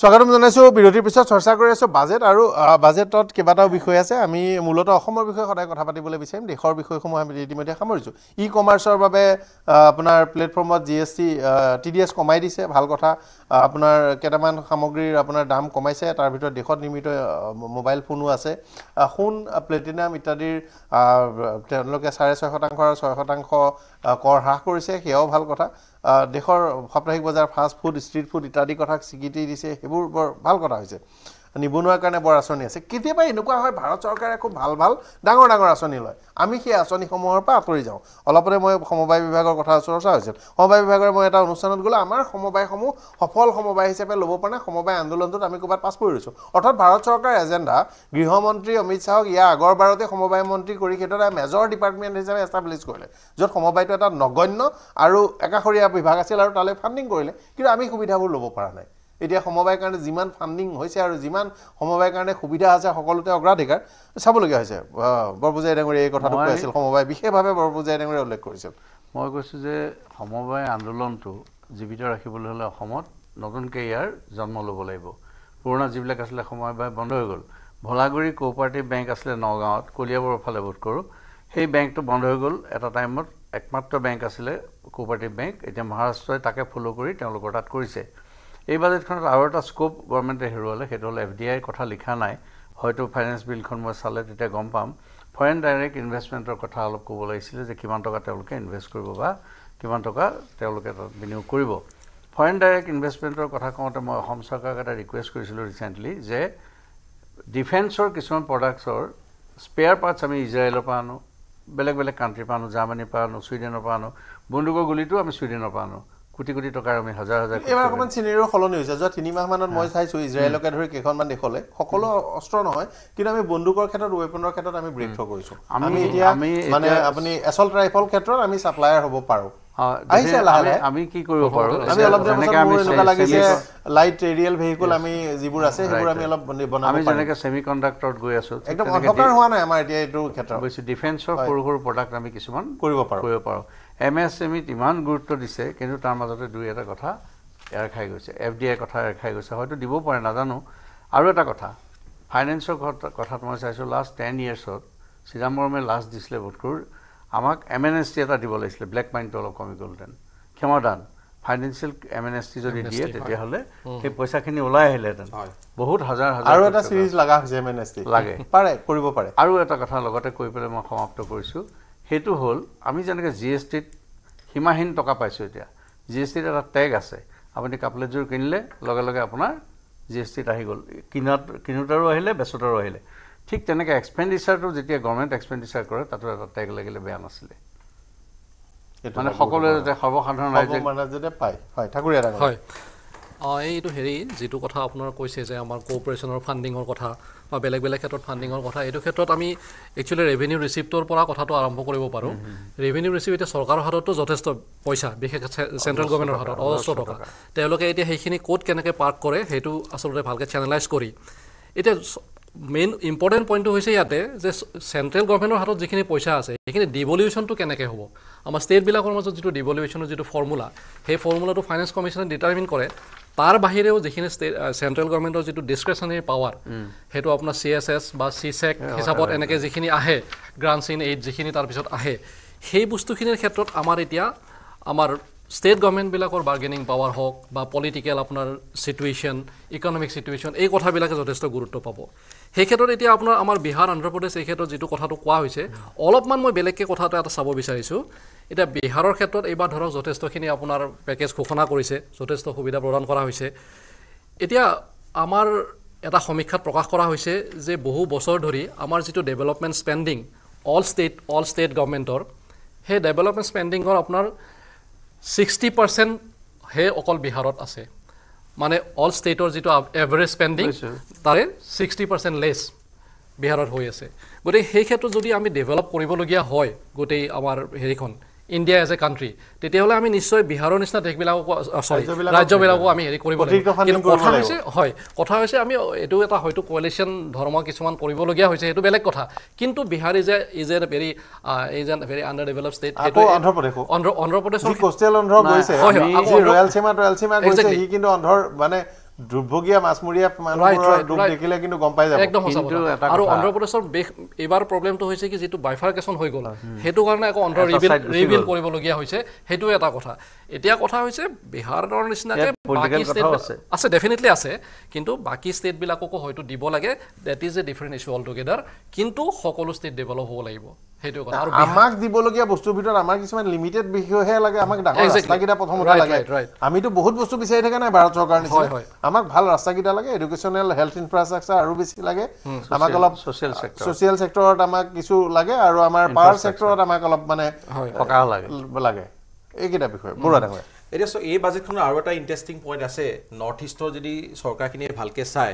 স্বাগতম জানাইছোঁ বিৰতিৰ পিছত চৰ্চা কৰি আছোঁ বাজেট আৰু বাজেটত কেইবাটাও বিষয় আছে আমি মূলতঃ অসমৰ বিষয়ে সদায় কথা পাতিবলৈ বিচাৰিম দেশৰ বিষয়সমূহ আমি ইতিমধ্যে সামৰিছোঁ ই কমাৰ্চৰ বাবে আপোনাৰ প্লেটফৰ্মত G S T T D S কমাই দিছে ভাল কথা আপোনাৰ কেইটামান সামগ্ৰীৰ আপোনাৰ দাম কমাইছে তাৰ ভিতৰত দেশত নিৰ্মিত মোবাইল ফোনো আছে সোণ প্লেটিনাম ইত্যাদিৰ তেওঁলোকে চাৰে ছয় শতাংশ আৰু ছয় শতাংশ কৰ হ্ৰাস কৰিছে সেয়াও ভাল কথা দেশৰ সাপ্তাহিক বজাৰ ফাষ্ট ফুড ষ্ট্ৰীট ফুড ইত্যাদি কথাক স্বীকৃতি দিছে সেইবোৰ বৰ ভাল কথা হৈছে নিবনুৱাৰ কাৰণে বৰ আঁচনি আছে কেতিয়াবা এনেকুৱা হয় ভাৰত চৰকাৰে খুব ভাল ভাল ডাঙৰ ডাঙৰ আঁচনি লয় আমি সেই আঁচনিসমূহৰ পৰা আঁতৰি যাওঁ অলপতে মই সমবায় বিভাগৰ কথা চৰ্চা হৈছিল সমবায় বিভাগৰ মই এটা অনুষ্ঠানত গ'লোঁ আমাৰ সমবায়সমূহ সফল সমবায় হিচাপে ল'ব পৰা নাই সমবায় আন্দোলনটোত আমি ক'ৰবাত পাছ পৰি ৰৈছোঁ অৰ্থাৎ ভাৰত চৰকাৰৰ এজেণ্ডা গৃহমন্ত্ৰী অমিত শ্বাহক ইয়াৰ আগৰবাৰতে সমবায় মন্ত্ৰী কৰি সেইটো এটা মেজৰ ডিপাৰ্টমেণ্ট হিচাপে এষ্টাব্লিছ কৰিলে য'ত সমবায়টো এটা নগণ্য আৰু একাষৰীয়া বিভাগ আছিল আৰু তালৈ ফাণ্ডিং কৰিলে কিন্তু আমি সুবিধাবোৰ ল'ব পৰা নাই এতিয়া সমবায়ৰ কাৰণে যিমান ফাণ্ডিং হৈছে আৰু যিমান সমবায়ৰ কাৰণে সুবিধা আছে সকলোতে অগ্ৰাধিকাৰ চাবলগীয়া হৈছে বৰপূজাই ডাঙৰীয়ে এই কথাটো কৈছিল সমবায় বিশেষভাৱে বৰপূজাই ডাঙৰীয়ে উল্লেখ কৰিছিল মই কৈছোঁ যে সমবায় আন্দোলনটো জীৱিত ৰাখিবলৈ হ'লে অসমত নতুনকৈ ইয়াৰ জন্ম ল'ব লাগিব পুৰণা যিবিলাক আছিলে সমবায় বন্ধ হৈ গ'ল ভোলাগুৰি কোঅপাৰেটিভ বেংক আছিলে নগাঁৱত কলিয়াবৰ ফালে বোধ কৰোঁ সেই বেংকটো বন্ধ হৈ গ'ল এটা টাইমত একমাত্ৰ বেংক আছিলে কোঅপাৰেটিভ বেংক এতিয়া মহাৰাষ্ট্ৰই তাকে ফ'ল' কৰি তেওঁলোকৰ তাত কৰিছে এই বাজেটখনত আৰু এটা স্ক'প গভৰ্ণমেণ্টে হেৰুৱালে সেইটো হ'ল এফ ডি আইৰ কথা লিখা নাই হয়তো ফাইনেন্স বিলখন মই চালে তেতিয়া গম পাম ফৰেইন ডাইৰেক্ট ইনভেষ্টমেণ্টৰ কথা অলপ ক'ব লাগিছিলে যে কিমান টকা তেওঁলোকে ইনভেষ্ট কৰিব বা কিমান টকা তেওঁলোকে তাত বিনিয়োগ কৰিব ফৰেইন ডাইৰেক্ট ইনভেষ্টমেণ্টৰ কথা কওঁতে মই অসম চৰকাৰক এটা ৰিকুৱেষ্ট কৰিছিলোঁ ৰিচেণ্টলি যে ডিফেন্সৰ কিছুমান প্ৰডাক্টছৰ স্পেয়াৰ পাৰ্টছ আমি ইজৰাইলৰ পৰা আনো বেলেগ বেলেগ কাণ্ট্ৰিৰ পৰা আনো জাৰ্মানীৰ পৰা আনো চুইডেনৰ পৰা আনো বন্দুকৰ গুলিটো আমি চুইডেনৰ পৰা আনো কোটি কোটি টকাৰ আমি হাজাৰ হাজাৰ এইবাৰ অকণমান চিনেৰিও সলনি হৈছে যোৱা তিনিমাহমানত মই চাইছোঁ ইজৰাইলকে ধৰি কেইখনমান দেশলৈ সকলো অস্ত্ৰ নহয় কিন্তু আমি বন্দুকৰ ক্ষেত্ৰত ৱেপনৰ ক্ষেত্ৰত আমি ব্ৰেক থ্ৰ কৰিছোঁ আমি এতিয়া আমি মানে আপুনি এছল্ট ৰাইফল ক্ষেত্ৰত আমি ছাপ্লায়াৰ হ'ব পাৰোঁ এম এছ এম ইত ইমান গুৰুত্ব দিছে কিন্তু তাৰ মাজতে দুই এটা কথা এৰখাই গৈছে এফ ডি আইৰ কথা এৰখাই গৈছে হয়তো দিব পাৰে নাজানো আৰু এটা কথা ফাইনেন্সৰ কথাত মই চাইছোঁ লাষ্ট টেন ইয়েৰ্ছত চিদাম্বৰমে লাষ্ট দিছিলে বোধকোৰ আমাক এম এন এছ টি এটা দিব লাগিছিলে ব্লেক মাইণ্ডটো অলপ কমি গ'লহেঁতেন ক্ষমাদান financial M N S T যদি দিয়ে তেতিয়াহ'লে সেই পইচাখিনি ওলাই আহিলেহেঁতেন বহুত হাজাৰ হাজাৰ আৰু এটা লাগে পাৰে কৰিব পাৰে আৰু এটা কথা লগতে কৈ পেলাই মই সমাপ্ত কৰিছোঁ সেইটো হ'ল আমি যেনেকৈ জি এছ টিত সীমাহীন টকা পাইছোঁ এতিয়া জি এছ টিত এটা টেগ আছে আপুনি কাপ্লেটযোৰ কিনিলে লগে লগে আপোনাৰ জি এছ টিত আহি গ'ল কিনাত কিনোতাৰো আহিলে বেচোতাৰো আহিলে ঠিক তেনেকৈ এক্সপেণ্ডিচাৰটো যেতিয়া গভৰ্ণমেণ্ট এক্সপেণ্ডিচাৰ কৰে তাতো এটা টেগ লাগিলে বেয়া নাছিলে মানে সকলোৱে যাতে সৰ্বসাধাৰণ ৰাইজে পায় হয় ঠাকুৰীয়া হয় অঁ এইটো হেৰি যিটো কথা আপোনাৰ কৈছে যে আমাৰ কপাৰেশ্যনৰ ফাণ্ডিঙৰ কথা বা বেলেগ বেলেগ ক্ষেত্ৰত ফাণ্ডিঙৰ কথা এইটো ক্ষেত্ৰত আমি একচুৱেলি ৰেভিনিউ ৰিচিপ্টৰ পৰা কথাটো আৰম্ভ কৰিব পাৰোঁ ৰেভিনিউ ৰিচিপ্ট এতিয়া চৰকাৰৰ হাততো যথেষ্ট পইচা বিশেষ চেণ্ট্ৰেল গভৰ্ণমেণ্টৰ হাতত অজস্ৰ টকা তেওঁলোকে এতিয়া সেইখিনি ক'ত কেনেকৈ পাৰ্ক কৰে সেইটো আচলতে ভালকৈ চেনেলাইজ কৰি এতিয়া মেইন ইম্পৰ্টেণ্ট পইণ্টটো হৈছে ইয়াতে যে চেণ্ট্ৰেল গভৰ্ণমেণ্টৰ হাতত যিখিনি পইচা আছে সেইখিনি ডিভলিউশ্যনটো কেনেকৈ হ'ব আমাৰ ষ্টেটবিলাকৰ মাজত যিটো ডিভলিউশ্যনৰ যিটো ফৰ্মুলা সেই ফৰ্মুলাটো ফাইনেন্স কমিশ্যনে ডিটাৰমিন কৰে তাৰ বাহিৰেও যিখিনি ষ্টেট চেণ্ট্ৰেল গভৰ্ণমেণ্টৰ যিটো ডিছক্ৰেচনেৰী পাৱাৰ সেইটো আপোনাৰ চি এছ এছ বা চি চেক e হিচাপত এনেকৈ যিখিনি আহে গ্ৰাণ্ড চিন এইড যিখিনি তাৰপিছত আহে সেই বস্তুখিনিৰ ক্ষেত্ৰত আমাৰ এতিয়া আমাৰ ষ্টেট গভৰ্ণমেণ্টবিলাকৰ বাৰ্গেনিং পাৱাৰ হওক বা পলিটিকেল আপোনাৰ চিটুৱেশ্যন ইকনমিক চিটুৱেশ্যন এই কথাবিলাকে যথেষ্ট গুৰুত্ব পাব সেই ক্ষেত্ৰত এতিয়া আপোনাৰ আমাৰ বিহাৰ অন্ধ্ৰপ্ৰদেশ এই ক্ষেত্ৰত যিটো কথাটো কোৱা হৈছে অলপমান মই বেলেগকৈ কথাটো এটা চাব বিচাৰিছোঁ এতিয়া বিহাৰৰ ক্ষেত্ৰত এইবাৰ ধৰক যথেষ্টখিনি আপোনাৰ পেকেজ ঘোষণা কৰিছে যথেষ্ট সুবিধা প্ৰদান কৰা হৈছে এতিয়া আমাৰ এটা সমীক্ষাত প্ৰকাশ কৰা হৈছে যে বহু বছৰ ধৰি আমাৰ যিটো development spending all state all state গভমেণ্টৰ সেই ডেভেলপমেণ্ট স্পেণ্ডিঙৰ আপোনাৰ ছিক্সটি পাৰ্চেণ্টহে অকল বিহাৰত আছে মানে অল ষ্টেটৰ যিটো এভাৰেজ স্পেণ্ডিং তাৰে ছিক্সটি পাৰ্চেণ্ট লেছ বিহাৰত হৈ আছে গতিকে সেই ক্ষেত্ৰত যদি আমি ডেভেলপ কৰিবলগীয়া হয় গোটেই আমাৰ হেৰিখন ইণ্ডিয়া এজ এ কান্ট্ৰি তেতিয়াহ'লে আমি নিশ্চয় বিহাৰৰ নিচিনা দেশবিলাকক চৰি ৰাজ্যবিলাকো আমি হেৰি কৰিব কিন্তু কথা হৈছে হয় কথা হৈছে আমি এইটো এটা হয়তো কোৱালিচন ধৰ্ম কিছুমান কৰিবলগীয়া হৈছে সেইটো বেলেগ কথা কিন্তু Bihar is a is a very is an very under develop state Andhra Pradesh দুৰ্ভগীয়া মাছমৰীয়া মানুহৰ দুখ দেখিলে কিন্তু গম পাই যাব একদম আৰু অন্ধ্ৰপ্ৰদেশৰ এইবাৰ প্ৰব্লেমটো হৈছে কি যিটো বাইফাৰকেশ্যন হৈ গ'ল সেইটো কাৰণে আকৌ অন্ধ্ৰ ৰিবিল ৰিবিল কৰিবলগীয়া হৈছে সেইটোও এটা কথা এতিয়া কথা হৈছে বিহাৰৰ নিচিনাকৈ বাকী ষ্টেট আছে ডেফিনেটলি আছে কিন্তু বাকী ষ্টেটবিলাককো হয়তো দিব লাগে that is a different issue all together কিন্তু সকলো ষ্টেট ডেভেলপ হ'ব লাগিব সেইটো কথা আৰু আমাক দিবলগীয়া বস্তুৰ ভিতৰত আমাৰ কিছুমান লিমিটেড বিষয়হে লাগে আমাক ডাঙৰ ৰাস্তাকেইটা প্ৰথমতে লাগে আমিতো বহুত বস্তু বিচাৰি থকা নাই ভাৰত চৰকাৰৰ নিচিনা আমাক ভাল ৰাস্তাকেইটা লাগে এডুকেশ্যনেল হেল্থ ইনফ্ৰাষ্ট্ৰাকচাৰ আৰু বেছি লাগে আমাক অলপ ছ'চিয়েল ছ'চিয়েল ছেক্টৰত আমাক কিছু লাগে আৰু আমাৰ পাৱাৰ ছেক্টৰত আমাক অলপ মানে লাগে এইকেইটা বিষয় বৰুৱা ডাঙৰীয়া এতিয়া চ' এই বাজেটখনৰ আৰু এটা ইণ্টাৰেষ্টিং পইণ্ট আছে নৰ্থ ইষ্টৰ যদি চৰকাৰখিনিয়ে ভালকৈ চাই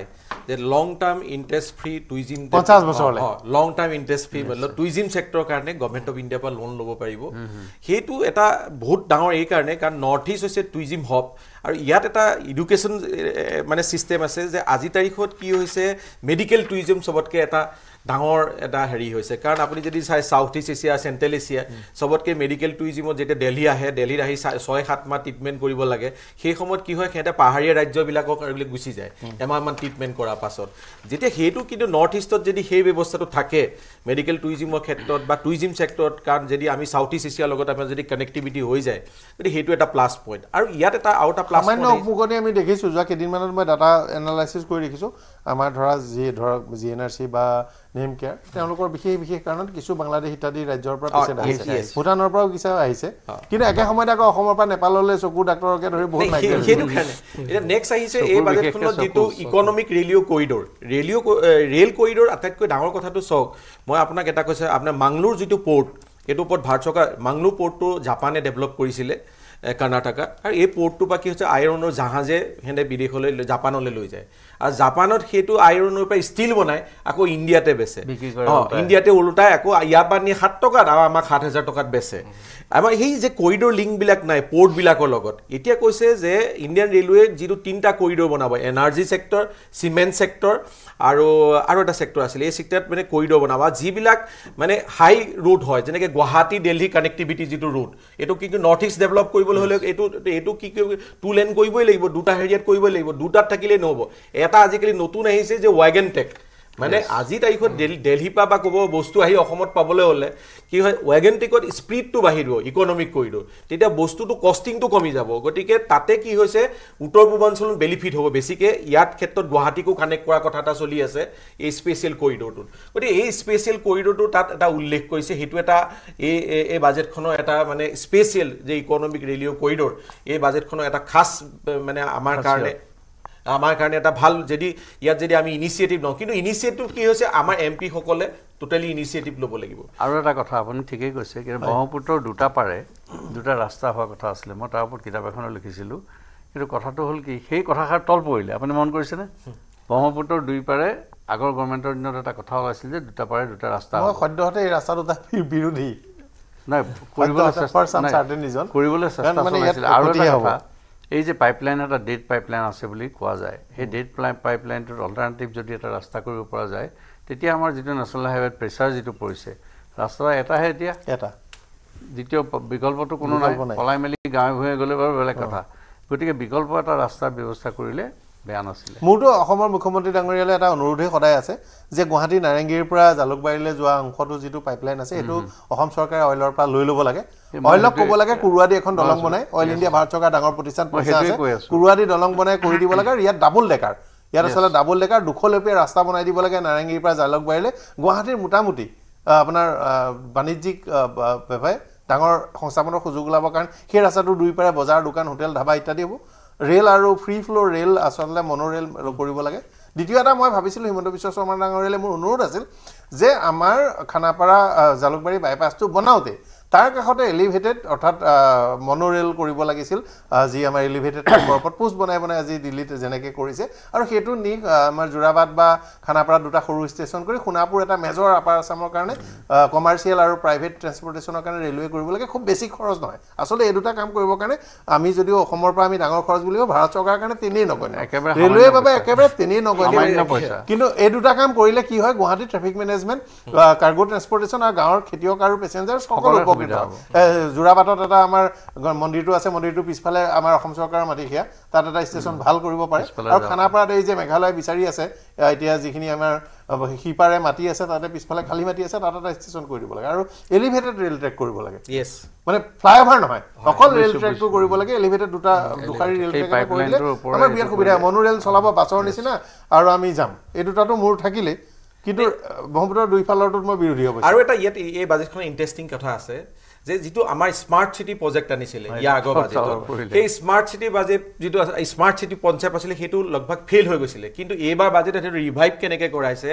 যে long term interest free tourism পঞ্চাছ বছৰ long term interest free tourism চেক্টৰৰ কাৰণে গভমেণ্ট অফ ইণ্ডিয়াৰ পৰা লোন ল'ব পাৰিব সেইটো এটা বহুত ডাঙৰ এইকাৰণে কাৰণ নৰ্থ ইষ্ট হৈছে টুৰিজিম হব আৰু ইয়াত এটা ইডুকেশ্যন মানে ছিষ্টেম আছে যে আজিৰ তাৰিখত কি হৈছে মেডিকেল টুৰিজিম চবতকৈ এটা ডাঙৰ এটা হেৰি হৈছে কাৰণ আপুনি যদি চাই south east Asia central Asia চবতকৈ মেডিকেল টুৰিজিমত যেতিয়া দেলহি আহে দেলহিত আহি ছয় সাত মাহ ট্ৰিটমেণ্ট কৰিব লাগে সেই সময়ত কি হয় সিহঁতে পাহাৰীয়া ৰাজ্যবিলাকক এইবিলাক গুচি যায় এমাহমান ট্ৰিটমেণ্ট কৰাৰ পাছত যেতিয়া সেইটো কিন্তু নৰ্থ ইষ্টত যদি সেই ব্যৱস্থাটো থাকে মেডিকেল টুৰিজিমৰ ক্ষেত্ৰত বা টুৰিজিম ছেক্টৰত কাৰণ যদি আমি ছাউথ ইষ্ট এছিয়াৰ লগত আমাৰ যদি কানেক্টিভিটি হৈ যায় গতিকে সেইটো এটা প্লাছ পইণ্ট আৰু ইয়াত এটা আৰু এটা প্লাছ পইণ্ট আমি দেখিছোঁ যোৱা কেইদিনমানত মই ডাটা এনালাইচিছ কৰি দেখিছোঁ আমাৰ ধৰা যি ধৰক জি এন আৰ চি বা নিম কেয়াৰ তেওঁলোকৰ বিশেষ বিশেষ কাৰণত কিছু বাংলাদেশ ইত্যাদি ৰাজ্যৰ পৰা পেচেণ্ট আহিছে ভূটানৰ পৰাও কিছু আহিছে কিন্তু একে সময়তে আকৌ অসমৰ পৰা নেপাললৈ চকু ডাক্তৰকে ধৰি বহুত ইকনমিক ৰেলিঅ' কৰিডৰ ৰেলিঅ' ৰেল কৰিডৰ আটাইতকৈ ডাঙৰ কথাটো চাওক মই আপোনাক এটা কৈছোঁ আপোনাৰ মাংলোৰ যিটো পৰ্ট সেইটোৰ ওপৰত ভাৰত চৰকাৰ মাংলোৰ পৰ্টটো জাপানে ডেভেলপ কৰিছিলে কৰ্ণাটকাত আৰু এই পৰ্টটোৰ পৰা কি হৈছে আইৰণৰ জাহাজে সেনে বিদেশলৈ জাপানলৈ লৈ যায় আৰু জাপানত সেইটো আইৰণৰ পৰা ষ্টীল বনাই আকৌ ইণ্ডিয়াতে বেচে অঁ ইণ্ডিয়াতে ওলোটাই আকৌ ইয়াৰ পৰা নিয়ে সাত টকাত আৰু আমাক সাত হাজাৰ টকাত বেচে আমাৰ সেই যে কৰিডৰ লিংকবিলাক নাই পৰ্টবিলাকৰ লগত এতিয়া কৈছে যে ইণ্ডিয়ান ৰেলৱে যিটো তিনিটা কৰিডৰ বনাব এনাৰ্জি চেক্টৰ চিমেণ্ট চেক্টৰ আৰু আৰু এটা ছেক্টৰ আছিলে এই চেক্টৰত মানে কৰিডৰ বনাব যিবিলাক মানে হাই ৰোড হয় যেনেকৈ গুৱাহাটী দেলহি কানেক্টিভিটি যিটো ৰোড এইটো কিন্তু নৰ্থ ইষ্ট ডেভেলপ কৰিবলৈ হ'লেও এইটো এইটো কি কৰিব টু লেন কৰিবই লাগিব দুটা হেৰিয়াত কৰিবই লাগিব দুটাত থাকিলেই নহ'ব এটা আজিকালি নতুন আহিছে যে ৱেগেন টেক মানে আজি তাৰিখত দেলহিৰ পৰা বা ক'ব বস্তু আহি অসমত পাবলৈ হ'লে কি হয় ৱেগেন টেকত স্পীডটো বাঢ়িলোঁ ইকনমিক কৰিডৰ তেতিয়া বস্তুটো কষ্টিংটো কমি যাব গতিকে তাতে কি হৈছে উত্তৰ পূৰ্বাঞ্চলত বেনিফিট হ'ব বেছিকৈ ইয়াত ক্ষেত্ৰত গুৱাহাটীকো কানেক্ট কৰা কথা এটা চলি আছে এই স্পেচিয়েল কৰিডৰটোত গতিকে এই স্পেচিয়েল কৰিডৰটো তাত এটা উল্লেখ কৰিছে সেইটো এটা এই এই বাজেটখনৰ এটা মানে স্পেচিয়েল যে ইকনমিক ৰেলিঅ' কৰিডৰ এই বাজেটখনৰ এটা খাচ মানে আমাৰ কাৰণে আমাৰ কাৰণে এটা ভাল যদি ইয়াত যদি আমি ইনিচিয়েটিভ লওঁ কিন্তু ইনিচিয়েটিভ কি হৈছে আমাৰ এম পিসকলে টোটেলি ইনিচিয়েটিভ ল'ব লাগিব আৰু এটা কথা আপুনি ঠিকেই কৈছে কিন্তু ব্ৰহ্মপুত্ৰৰ দুটা পাৰে দুটা ৰাস্তা হোৱাৰ কথা আছিলে মই তাৰ ওপৰত কিতাপ এখনো লিখিছিলোঁ কিন্তু কথাটো হ'ল কি সেই কথাষাৰ তল পৰিলে আপুনি মন কৰিছেনে ব্ৰহ্মপুত্ৰৰ দুই পাৰে আগৰ গভৰ্মেণ্টৰ দিনত এটা কথা ওলাইছিল যে দুটা পাৰে দুটা ৰাস্তা সদ্যহতে এই ৰাস্তা দুটা বিৰোধী নাই কৰিবলৈ কৰিবলৈ চেষ্টা আৰু এটা কথা এই যে পাইপলাইন এটা ডেড পাইপলাইন আছে বুলি কোৱা যায় সেই ডেড পাইপলাইনটোত অল্টাৰনেটিভ যদি এটা ৰাস্তা কৰিব পৰা যায় তেতিয়া আমাৰ যিটো নেশ্যনেল হাইৱেত প্ৰেছাৰ যিটো পৰিছে ৰাস্তা এটাহে এতিয়া এটা দ্বিতীয় বিকল্পটো কোনো নাই পলাই মেলি গাঁৱে ভূঞে গ'লে বাৰু বেলেগ কথা গতিকে বিকল্প এটা ৰাস্তাৰ ব্যৱস্থা কৰিলে বেয়া নাছিলে মোৰতো অসমৰ মুখ্যমন্ত্ৰী ডাঙৰীয়ালৈ এটা অনুৰোধেই সদায় আছে যে গুৱাহাটী নাৰেংগীৰ পৰা জালুকবাৰীলৈ যোৱা অংশটো যিটো পাইপলাইন আছে সেইটো অসম চৰকাৰে অইলৰ পৰা লৈ ল'ব লাগে অইলক ক'ব লাগে কুৰুৱা দি এখন দলং বনাই অইল ইণ্ডিয়া ভাৰত চৰকাৰ ডাঙৰ প্ৰতিষ্ঠান কুৰুৱা দি দলং বনাই কৰি দিব লাগে আৰু ইয়াত ডাবল ডেকাৰ ইয়াত আচলতে ডাবল ডেকাৰ দুশলপীয়া ৰাস্তা বনাই দিব লাগে নাৰেংগীৰ পৰা জালুকবাৰীলৈ গুৱাহাটীৰ মোটামুটি আপোনাৰ বাণিজ্যিক ডাঙৰ সংস্থাপনৰ সুযোগ ওলাবৰ কাৰণে সেই ৰাস্তাটোৰ পাৰে বজাৰ দোকান হোটেল ধাবা ইত্যাদি হ'ব ৰেল আৰু ফ্ৰী ফ্ল' ৰেল আচলতে মনোৰেল কৰিব লাগে দ্বিতীয় এটা মই ভাবিছিলোঁ হিমন্ত বিশ্ব শৰ্মা ডাঙৰীয়ালৈ মোৰ অনুৰোধ আছিল যে আমাৰ খানাপাৰা জালুকবাৰী বাইপাছটো বনাওঁতে তাৰ কাষতে এলিভেটেড অৰ্থাৎ মনো ৰেল কৰিব লাগিছিল যি আমাৰ এলিভেটেড ওপৰত পোষ্ট বনাই বনাই আজি দিল্লীত যেনেকে কৰিছে আৰু সেইটো নি আমাৰ যোৰাবাদ বা খানাপাৰা দুটা সৰু ষ্টেচন কৰি সোণাপুৰ এটা মেজৰ আপাৰ আছামৰ কাৰণে কমাৰ্চিয়েল আৰু প্ৰাইভেট ট্ৰেন্সপৰ্টেশ্যনৰ কাৰণে ৰেলৱে কৰিব লাগে খুব বেছি খৰচ নহয় আচলতে এই দুটা কাম কৰিবৰ কাৰণে আমি যদিও অসমৰ পৰা আমি ডাঙৰ খৰচ বুলি বুলিও ভাৰত চৰকাৰৰ কাৰণে তেনেই নগণ্য একেবাৰে ৰেলৱে বাবে একেবাৰে তেনেই নগণ্য কিন্তু এই দুটা কাম কৰিলে কি হয় Guwahati traffic management cargo transportation আৰু গাঁৱৰ খেতিয়ক আৰু পেচেঞ্জাৰ সকলো যোৰাবাটত এটা আমাৰ মন্দিৰটো আছে মন্দিৰটো পিছফালে আমাৰ অসম চৰকাৰৰ মাটিখীয়া তাত এটা ষ্টেচন ভাল কৰিব পাৰে আৰু খানাপাৰাত এই যে মেঘালয় বিচাৰি আছে এতিয়া যিখিনি আমাৰ সিপাৰে মাটি আছে তাতে পিছফালে খালী মাটি আছে তাত এটা ষ্টেচন কৰি দিব লাগে আৰু এলিভেটেড ৰেল ট্ৰেক কৰিব লাগে মানে ফ্লাইঅভাৰ নহয় অকল ৰেল ট্ৰেকটো কৰিব লাগে এলিভেটেড দুটা দুখাৰী ৰেল ট্ৰেক আমাৰ বিৰাট সুবিধা মনো ৰেল চলাব বাছৰ নিচিনা আৰু আমি যাম এই দুটাটো মোৰ থাকিলেই কিন্তু ব্ৰহ্মপুত্ৰৰ দুই ফালৰটোত মই বিৰোধী হ'ব আৰু এটা ইয়াত এই বাজেটখনৰ ইণ্টাৰেষ্টিং কথা আছে যে যিটো আমাৰ স্মাৰ্ট চিটি প্ৰজেক্ট আনিছিলে ইয়াৰ আগৰ বাজেটত সেই স্মাৰ্ট চিটি বাজেট যিটো স্মাৰ্ট চিটি পঞ্চায়ত আছিলে সেইটো লগভাগ ফেইল হৈ গৈছিলে কিন্তু এইবাৰ বাজেট সেইটো ৰিভাইভ কেনেকৈ কৰাইছে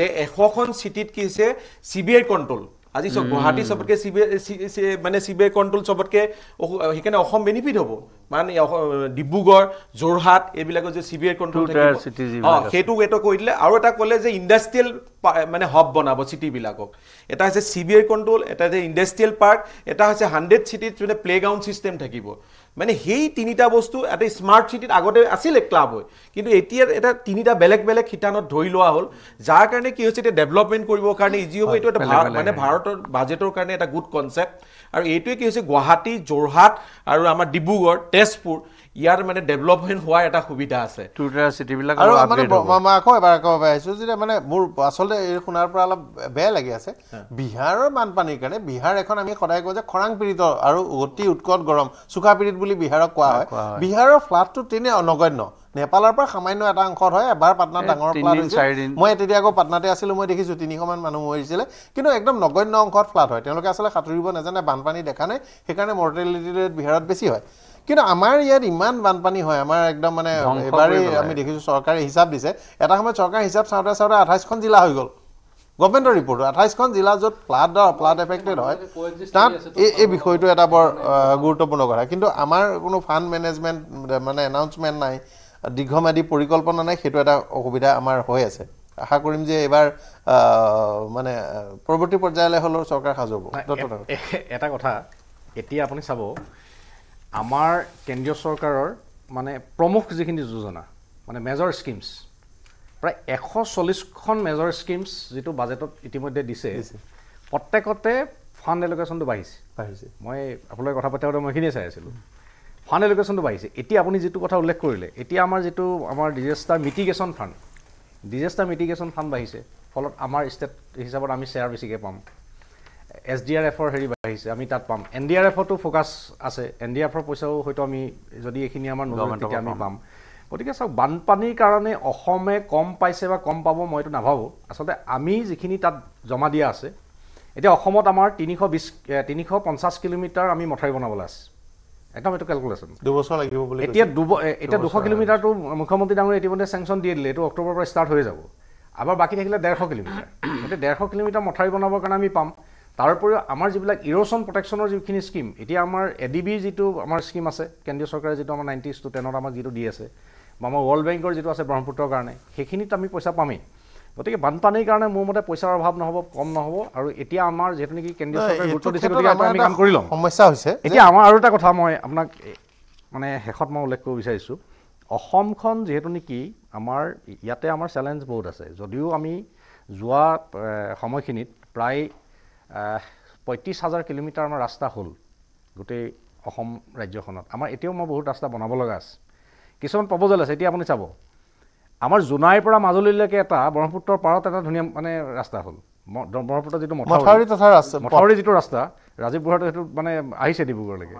যে এশখন চিটিত কি হৈছে চি বি আই কণ্ট্ৰল আজি চব গুৱাহাটী চবতকৈ চি বি আই মানে চি বি আই কণ্ট্ৰল চবতকৈ সেইকাৰণে অসম বেনিফিট হ'ব মানে ডিব্ৰুগড় যোৰহাট এইবিলাকত যে চি বি আই কণ্ট্ৰল অঁ সেইটো এটা কৈ দিলে আৰু এটা ক'লে যে ইণ্ডাষ্ট্ৰিয়েল মানে হব বনাব চিটিবিলাকক এটা হৈছে চি বি আই কণ্ট্ৰল এটা হৈছে ইণ্ডাষ্ট্ৰিয়েল পাৰ্ক এটা হৈছে হাণ্ড্ৰেড চিটিত মানে প্লে গ্ৰাউণ্ড ছিষ্টেম থাকিব মানে সেই তিনিটা বস্তু এটা স্মাৰ্ট চিটিত আগতে আছিলে ক্লাব হৈ কিন্তু এতিয়া এটা তিনিটা বেলেগ বেলেগ শিতানত ধৰি লোৱা হ'ল যাৰ কাৰণে কি হৈছে এতিয়া ডেভেলপমেণ্ট কৰিবৰ কাৰণে ইজি হ'ব এইটো এটা মানে ভাৰতৰ বাজেটৰ কাৰণে এটা গুড কনচেপ্ট আৰু এইটোৱে কি হৈছে গুৱাহাটী যোৰহাট আৰু আমাৰ ডিব্ৰুগড় তেজপুৰ ইয়াৰ মানে ডেভেলপমেণ্ট হোৱাৰ এটা সুবিধা আছে মানে মোৰ আচলতে শুনাৰ পৰা অলপ বেয়া লাগি আছে বিহাৰৰ বানপানীৰ কাৰণে বিহাৰ এখন আমি সদায় কওঁ যে খৰাং পীড়িত আৰু অতি উৎকট গৰম চোকা পীড়িত বুলি বিহাৰক কোৱা হয় বিহাৰৰ ফ্লাডটো তেনে অনগণ্য নেপালৰ পৰা সামান্য এটা অংশত হয় এবাৰ পাটনাত ডাঙৰ মই তেতিয়া আকৌ পাটনাতে আছিলোঁ মই দেখিছোঁ তিনিশমান মানুহ মৰিছিলে কিন্তু একদম নগণ্য অংশত ফ্লাড হয় তেওঁলোকে আচলতে সাঁতুৰিব নাজানে বানপানী দেখা নাই সেইকাৰণে মৰ্টেলিটি ৰেট বিহাৰত বেছি হয় কিন্তু আমাৰ ইয়াত ইমান বানপানী হয় আমাৰ একদম মানে এবাৰেই আমি দেখিছোঁ চৰকাৰে হিচাপ দিছে এটা সময়ত চৰকাৰে হিচাপ চাওঁতে চাওঁতে আঠাইছখন জিলা হৈ গ'ল গভমেণ্টৰ ৰিপৰ্ট আঠাইছখন জিলা য'ত ফ্লাডৰ ফ্লাড এফেক্টেড হয় তাত এই এই বিষয়টো এটা বৰ গুৰুত্বপূৰ্ণ কথা কিন্তু আমাৰ কোনো ফাণ্ড মেনেজমেণ্ট মানে এনাউন্সমেণ্ট নাই দীৰ্ঘম্যাদী পৰিকল্পনা নাই সেইটো এটা অসুবিধা আমাৰ হৈ আছে আশা কৰিম যে এইবাৰ মানে পৰৱৰ্তী পৰ্যায়লৈ হ'লেও চৰকাৰ সাজু হ'ব এটা কথা এতিয়া আপুনি চাব আমাৰ কেন্দ্ৰীয় চৰকাৰৰ মানে প্ৰমুখ যিখিনি যোজনা মানে মেজৰ স্কিমছ প্ৰায় এশ চল্লিছখন মেজৰ স্কিমছ যিটো বাজেটত ইতিমধ্যে দিছে প্ৰত্যেকতে ফাণ্ড এলোকেশ্যনটো বাঢ়িছে বাঢ়িছে মই আপোনালোকে কথা পাতি মই এইখিনিয়ে চাই আছিলোঁ ফাণ্ড এলোকেশ্যনটো বাঢ়িছে এতিয়া আপুনি যিটো কথা উল্লেখ কৰিলে এতিয়া আমাৰ যিটো আমাৰ disaster mitigation fund disaster mitigation fund বাঢ়িছে ফলত আমাৰ ষ্টেট হিচাপত আমি শ্বেয়াৰ বেছিকৈ পাম এছ ডি আৰ এফৰ হেৰি বাঢ়িছে আমি তাত পাম এন ডি আৰ এফতো ফ'কাছ আছে এন ডি আৰ এফৰ পইচাও হয়তো আমি যদি এইখিনি আমাৰ তেতিয়া আমি পাম গতিকে চাওক বানপানীৰ কাৰণে অসমে কম পাইছে বা কম পাব মই এইটো নাভাবোঁ আচলতে আমি যিখিনি তাত জমা দিয়া আছে এতিয়া অসমত আমাৰ তিনিশ বিছ তিনিশ পঞ্চাছ কিলোমিটাৰ আমি মথাৰি বনাবলৈ আছে একদম এইটো কেলকুলেশ্যন দুবছৰ লাগিব বুলি এতিয়া দুব এতিয়া দুশ কিলোমিটাৰটো মুখ্যমন্ত্ৰী ডাঙৰীয়ে ইতিমধ্যে চেংচন দিয়ে দিলে এইটো অক্টোবৰৰ পৰা ষ্টাৰ্ট হৈ যাব আমাৰ বাকী থাকিলে ডেৰশ কিলোমিটাৰ গতিকে ডেৰশ কিলোমিটাৰ মথাৰি বনাবৰ কাৰণে আমি পাম তাৰ উপৰিও আমাৰ যিবিলাক ইৰোচন প্ৰটেকশ্যনৰ যিখিনি স্কীম এতিয়া আমাৰ এ ডি বিৰ যিটো আমাৰ স্কীম আছে কেন্দ্ৰীয় চৰকাৰে যিটো আমাৰ নাইণ্টিজ টু টেনত আমাক যিটো দি আছে বা আমাৰ ৱৰ্ল্ড বেংকৰ যিটো আছে ব্ৰহ্মপুত্ৰৰ কাৰণে সেইখিনিত আমি পইচা পামেই গতিকে বানপানীৰ কাৰণে মোৰ মতে পইচাৰ অভাৱ নহ'ব কম নহ'ব আৰু এতিয়া আমাৰ যিহেতু নেকি কেন্দ্ৰীয় চৰকাৰে গুৰুত্ব দিছে গতিকে আমি কাম কৰি লওঁ সমস্যা হৈছে এতিয়া আমাৰ আৰু এটা কথা মই আপোনাক মানে শেষত মই উল্লেখ কৰিব বিচাৰিছোঁ অসমখন যিহেতু নেকি আমাৰ ইয়াতে আমাৰ চেলেঞ্জ বহুত আছে যদিও আমি যোৱা সময়খিনিত প্ৰায় পঁয়ত্ৰিছ হাজাৰ কিলোমিটাৰ আমাৰ ৰাস্তা হ'ল গোটেই অসম ৰাজ্যখনত আমাৰ এতিয়াও মই বহুত ৰাস্তা বনাব লগা আছে কিছুমান প্ৰপ'জেল আছে এতিয়া আপুনি চাব আমাৰ জোনাইৰ পৰা মাজুলীলৈকে এটা ব্ৰহ্মপুত্ৰৰ পাৰত এটা ধুনীয়া মানে ৰাস্তা হ'ল ব্ৰহ্মপুত্ৰৰ যিটো মথাউৰি মথাউৰি যিটো ৰাস্তা ৰাজীৱ বুঢ়াটো সেইটো মানে আহিছে ডিব্ৰুগড়লৈকে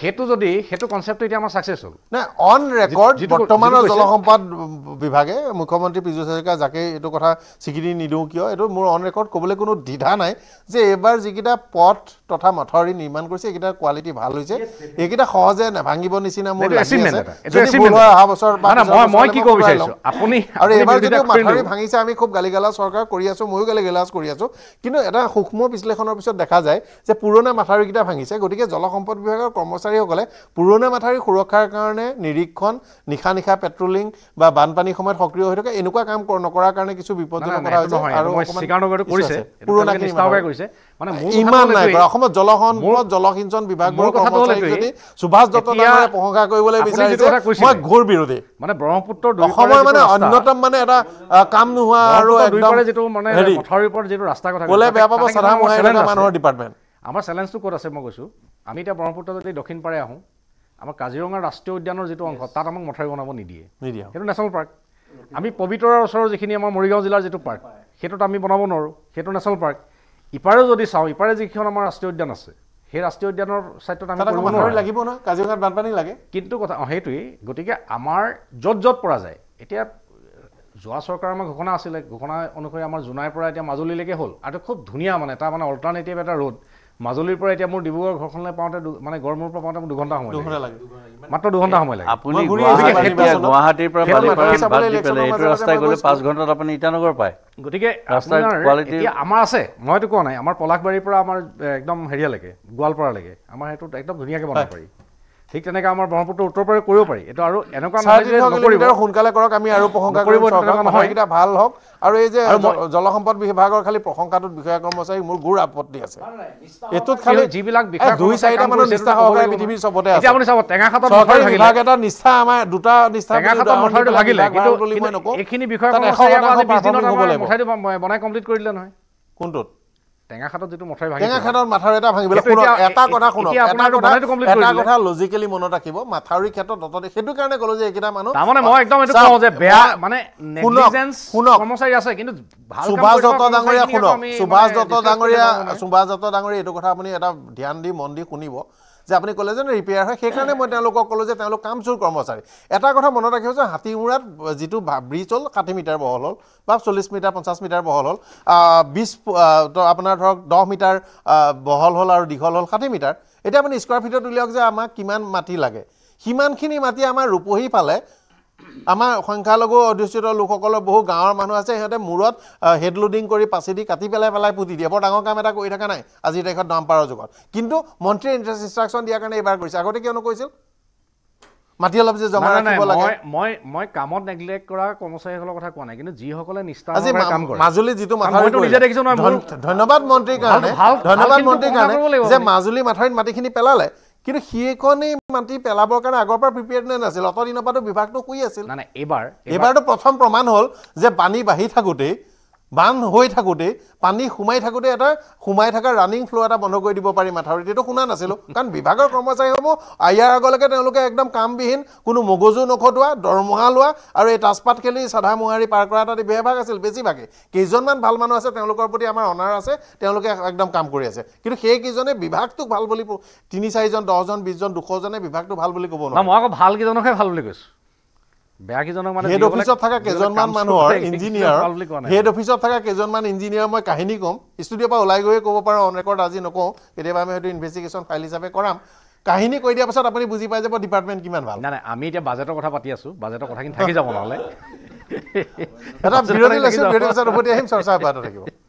সেইটো যদি সেইটো কনচেপ্টটো এতিয়া আমাৰ ছাকচেছ হ'ল নাই অন ৰেকৰ্ড বৰ্তমানৰ জলসম্পদ বিভাগে মুখ্যমন্ত্ৰী পীয়ুষ হাজৰিকা যাকে এইটো কথা স্বীকৃতি নিদিওঁ কিয় এইটো মোৰ অন ৰেকৰ্ড ক'বলৈ কোনো দ্বিধা নাই যে এইবাৰ যিকেইটা পথ তথা মথাউৰি নিৰ্মাণ কৰিছে এইকেইটাৰ কোৱালিটি ভাল হৈছে এইকেইটা সহজে নাভাঙিব নিচিনা মোৰ অহা বছৰ যদি ভাঙিছে আমি খুব গালি গালাজ চৰকাৰ কৰি আছো ময়ো গালি গালাজ কৰি আছো কিন্তু এটা সূক্ষ্ম বিশ্লেষণ অধিৱেশনৰ পিছত দেখা যায় যে পুৰণা মাথাউৰিকেইটা ভাঙিছে গতিকে জলসম্পদ বিভাগৰ কৰ্মচাৰীসকলে পুৰণা মাথাউৰি সুৰক্ষাৰ কাৰণে নিৰীক্ষণ নিশা নিশা পেট্ৰলিং বা বানপানীৰ সময়ত সক্ৰিয় হৈ থকা এনেকুৱা কাম নকৰাৰ কাৰণে কিছু বিপদজনক কৰা হৈছে আৰু পুৰণা কৰিছে মানে ইমান নাই কৰা অসমত জলসম্পদ জলসিঞ্চন বিভাগৰ কথা যদি সুভাষ দত্ত নামেৰে প্ৰশংসা কৰিবলৈ বিচাৰিছে মই ঘোৰ বিৰোধী মানে ব্ৰহ্মপুত্ৰ অসমৰ মানে অন্যতম মানে এটা কাম নোহোৱা আৰু যিটো মানে পথাৰৰ ওপৰত যিটো ৰাস্তা কথা বোলে বেয়া পাব চাধাৰণ মানুহৰ ডিপাৰ্টমেণ্ট আমাৰ চেলেঞ্জটো ক'ত আছে মই কৈছোঁ আমি এতিয়া ব্ৰহ্মপুত্ৰ যদি দক্ষিণ পাৰে আহোঁ আমাৰ কাজিৰঙা ৰাষ্ট্ৰীয় উদ্যানৰ যিটো অংশ তাত আমাক মথাৰি বনাব নিদিয়ে নিদিয়ে সেইটো নেশ্যনেল পাৰ্ক আমি পবিতৰাৰ ওচৰৰ যিখিনি আমাৰ মৰিগাঁও জিলাৰ যিটো পাৰ্ক সেইটোত আমি বনাব নোৱাৰোঁ সেইটো নেশ্যনেল পাৰ্ক ইপাৰে যদি চাওঁ ইপাৰে যিখন আমাৰ ৰাষ্ট্ৰীয় উদ্যান আছে সেই ৰাষ্ট্ৰীয় উদ্যানৰ ছাইডত আমি কৰিব নোৱাৰোঁ লাগিব নহয় কাজিৰঙাত বানপানী লাগে কিন্তু কথা অঁ সেইটোৱেই গতিকে আমাৰ য'ত য'ত পৰা যায় এতিয়া যোৱা চৰকাৰৰ আমাৰ ঘোষণা আছিলে ঘোষণা অনুসৰি আমাৰ জোনাইৰ পৰা এতিয়া মাজুলীলৈকে হ'ল আৰু খুব ধুনীয়া মানে এটা মানে অল্টাৰনেটিভ এটা ৰোড মাজুলীৰ পৰা এতিয়া মোৰ ডিব্ৰুগড় ঘৰখনলৈ পাওঁতে মানে গড়মূৰৰ পৰা পাওঁতে দুঘণ্টা সময় লাগে মাত্ৰ দুঘণ্টা সময় লাগে আপুনি গুৱাহাটীৰ পৰা এইটো ৰাস্তাই গ'লে পাঁচ ঘণ্টাত আপুনি ইটানগৰ পায় গতিকে এতিয়া আমাৰ আছে মইতো কোৱা নাই আমাৰ পলাশবাৰীৰ পৰা আমাৰ একদম হেৰিয়ালৈকে গোৱালপাৰালৈকে আমাৰ সেইটো একদম ধুনীয়াকৈ বনাব পাৰি ঠিক তেনেকৈ আমাৰ ব্ৰহ্মপুত্ৰ উত্তৰ পাৰে কৰিব পাৰি এইটো আৰু এনেকুৱা সোনকালে কৰক আমি আৰু প্ৰশংসা কৰিব নহয় ভাল হওক আৰু এই যে জলসম্পদ বিভাগৰ খালী প্ৰশংসাটোত বিষয়া কৰ্মচাৰী মোৰ গুৰু আপত্তি আছে এইটোত খালি যিবিলাক দুই চাৰিটা মানুহ নিষ্ঠা সহকাৰে পৃথিৱীৰ চবতে বিভাগ এটা নিষ্ঠা আমাৰ দুটা নিষ্ঠা বনাই কমপ্লিট কৰিলে নহয় কোনটোত টেঙাখাটত যিটো মথাউৰি ভাঙি টেঙাখাটত মাথাউৰি এটা ভাঙিবলৈ এটা কথা শুনক এটা কথা লজিকেলি মনত ৰাখিব মাথাউৰিৰ ক্ষেত্ৰত অততে সেইটো কাৰণে ক'লো যে এইকেইটা মানুহ তাৰমানে মই একদম এইটো কওঁ যে বেয়া মানে নেগলিজেন্স শুনক কৰ্মচাৰী আছে কিন্তু সুভাষ দত্ত ডাঙৰীয়া শুনক সুভাষ দত্ত ডাঙৰীয়া সুভাষ দত্ত ডাঙৰীয়া এইটো কথা আপুনি এটা ধ্যান দি মন দি শুনিব যে আপুনি ক'লে যে ৰিপেয়াৰ হয় সেইকাৰণে মই তেওঁলোকক ক'লোঁ যে তেওঁলোক কামচোৰ কৰ্মচাৰী এটা কথা মনত ৰাখিব যে হাতীমূৰাত যিটো ব্ৰিজ হ'ল ষাঠি মিটাৰ বহল হ'ল বা চল্লিছ মিটাৰ পঞ্চাছ মিটাৰ বহল হ'ল বিছ আপোনাৰ ধৰক দহ মিটাৰ বহল হ'ল আৰু দীঘল হ'ল ষাঠি মিটাৰ এতিয়া আপুনি স্কুৱাৰ ফিটত উলিয়াওক যে আমাক কিমান মাটি লাগে সিমানখিনি মাটি আমাৰ ৰূপহী ফালে আমাৰ সংখ্যালঘু অধ্যুষিত লোকসকলৰ বহু গাঁৱৰ মানুহ আছে সিহঁতে মূৰত হেডলোডিং কৰি পাচি দি কাটি পেলাই পেলাই পুতি দিয়ে বৰ ডাঙৰ কাম এটা কৰি থকা নাই আজিৰ তাৰিখত দম্পাৰৰ যুগত কিন্তু মন্ত্ৰীয়ে ইণ্টাৰেষ্ট ইনষ্ট্ৰাকশ্যন দিয়াৰ কাৰণে এইবাৰ কৰিছে আগতে কিয়নো কৈছিল মাটি অলপ যে জমা ৰাখিব লাগে মই মই কামত নেগলেক্ট কৰা কৰ্মচাৰীসকলৰ কথা কোৱা নাই কিন্তু যিসকলে নিষ্ঠা আজি কাম কৰে মাজুলী যিটো মাথাউৰিটো নিজে দেখিছো নহয় ধন্যবাদ মন্ত্ৰীৰ কাৰণে ধন্যবাদ মন্ত্ৰীৰ কাৰণে যে মাজুলী মাথাউৰিত মাটিখিনি পেলালে কিন্তু সেইখনেই মাটি পেলাবৰ কাৰণে আগৰ পৰা প্ৰিপেয়াৰ নাছিল অত দিনৰ পৰাতো বিভাগটো শুই আছিল নাই এইবাৰ এইবাৰটো প্ৰথম প্ৰমাণ হ'ল যে পানী বাঢ়ি থাকোঁতেই বান্ধ হৈ থাকোঁতেই পানী সোমাই থাকোঁতে এটা সোমাই থকা ৰানিং ফ্ল' এটা বন্ধ কৰি দিব পাৰি মাথাউৰিত এইটো শুনা নাছিলোঁ কাৰণ বিভাগৰ কৰ্মচাৰীসমূহ আইয়াৰ আগলৈকে তেওঁলোকে একদম কামবিহীন কোনো মগজু নখটোৱা দৰমহা লোৱা আৰু এই তাজপাত খেলি চাধা মোহাৰি পাৰ কৰা এটা বেভাগ আছিল বেছিভাগে কেইজনমান ভাল মানুহ আছে তেওঁলোকৰ প্ৰতি আমাৰ অনাৰ আছে তেওঁলোকে একদম কাম কৰি আছে কিন্তু সেইকেইজনে বিভাগটোক ভাল বুলি তিনি চাৰিজন দহজন বিছজন দুশজনে বিভাগটো ভাল বুলি ক'ব নোৱাৰে মই আকৌ ভালকেইজনকহে ভাল বুলি কৈছোঁ হেড অফিচত থকা কেইজনমান মানুহৰ ইঞ্জিনিয়াৰ হেড অফিচত থকা কেইজনমান ইঞ্জিনিয়াৰ মই কাহিনী ক'ম ষ্টুডিঅ'ৰ পৰা ওলাই গৈয়ে ক'ব পাৰোঁ অন ৰেকৰ্ড আজি নকওঁ কেতিয়াবা আমি সেইটো ইনভেষ্টিগেশ্যন ফাইল হিচাপে কৰাম কাহিনী কৈ দিয়াৰ পাছত আপুনি বুজি পাই যাব ডিপাৰ্টমেণ্ট কিমান ভাল নাই আমি এতিয়া বাজেটৰ কথা পাতি আছোঁ বাজেটৰ কথাখিনি থাকি যাব নহ'লে এটা বিৰতি লাগিছে উভতি আহিম চৰ্চা অব্যাহত থাকিব